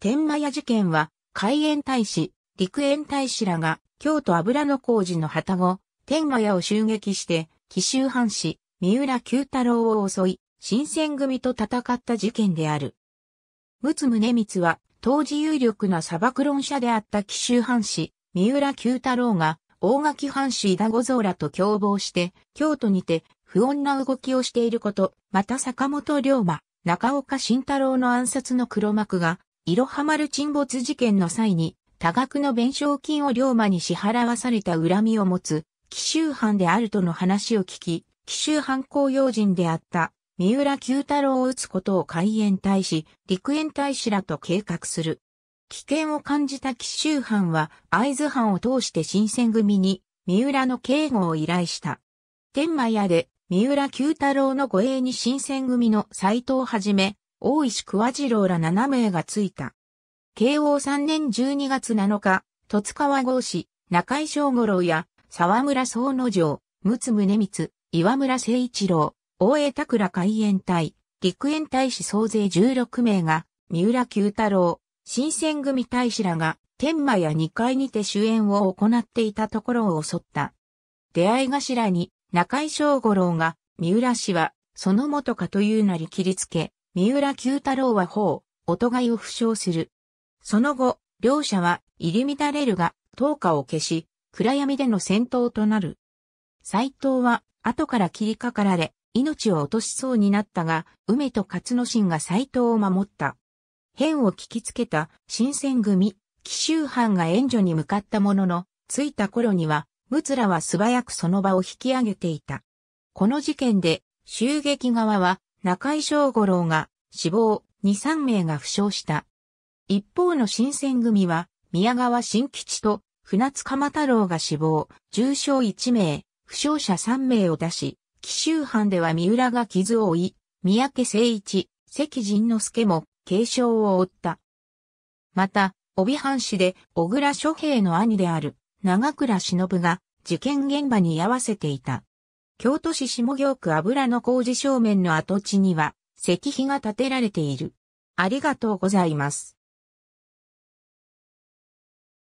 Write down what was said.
天満屋事件は、海援大使、陸援大使らが、京都油の工事の旗後、天満屋を襲撃して、紀州藩士、三浦九太郎を襲い、新選組と戦った事件である。陸宗光は、当時有力な砂漠論者であった紀州藩士、三浦九太郎が、大垣藩士伊田五蔵らと共謀して、京都にて、不穏な動きをしていること、また坂本龍馬、中岡慎太郎の暗殺の黒幕が、いろは丸沈没事件の際に、多額の弁償金を龍馬に支払わされた恨みを持つ、紀州藩であるとの話を聞き、紀州犯行用人であった三浦九太郎を撃つことを海援大使、陸援大使らと計画する。危険を感じた紀州藩は会津藩を通して新選組に三浦の警護を依頼した。天満屋で三浦九太郎の護衛に新選組の斎藤はじめ、大石桑次郎ら7名がついた。慶応3年12月7日、十津川郷市、中井正五郎や、沢村総之丞、陸奥宗光、岩村誠一郎、大江拓良海援隊、陸援隊士総勢16名が、三浦九太郎、新選組大使らが、天満や2階にて主演を行っていたところを襲った。出会い頭に、中井正五郎が、三浦氏は、その元かというなり切りつけ、三浦九太郎は法、お互いを負傷する。その後、両者は入り乱れるが、灯火を消し、暗闇での戦闘となる。斎藤は、後から切りかかられ、命を落としそうになったが、梅と勝之進が斎藤を守った。変を聞きつけた新選組、奇襲藩が援助に向かったものの、着いた頃には、むつらは素早くその場を引き上げていた。この事件で、襲撃側は中井正五郎が死亡、2、3名が負傷した。一方の新選組は、宮川新吉と船津鎌太郎が死亡、重傷1名、負傷者3名を出し、奇襲藩では三浦が傷を負い、三宅誠一、関仁之助も軽傷を負った。また、帯藩市で小倉諸平の兄である長倉忍が事件現場に居合わせていた。京都市下京区油の工事正面の跡地には、石碑が建てられている。ありがとうございます。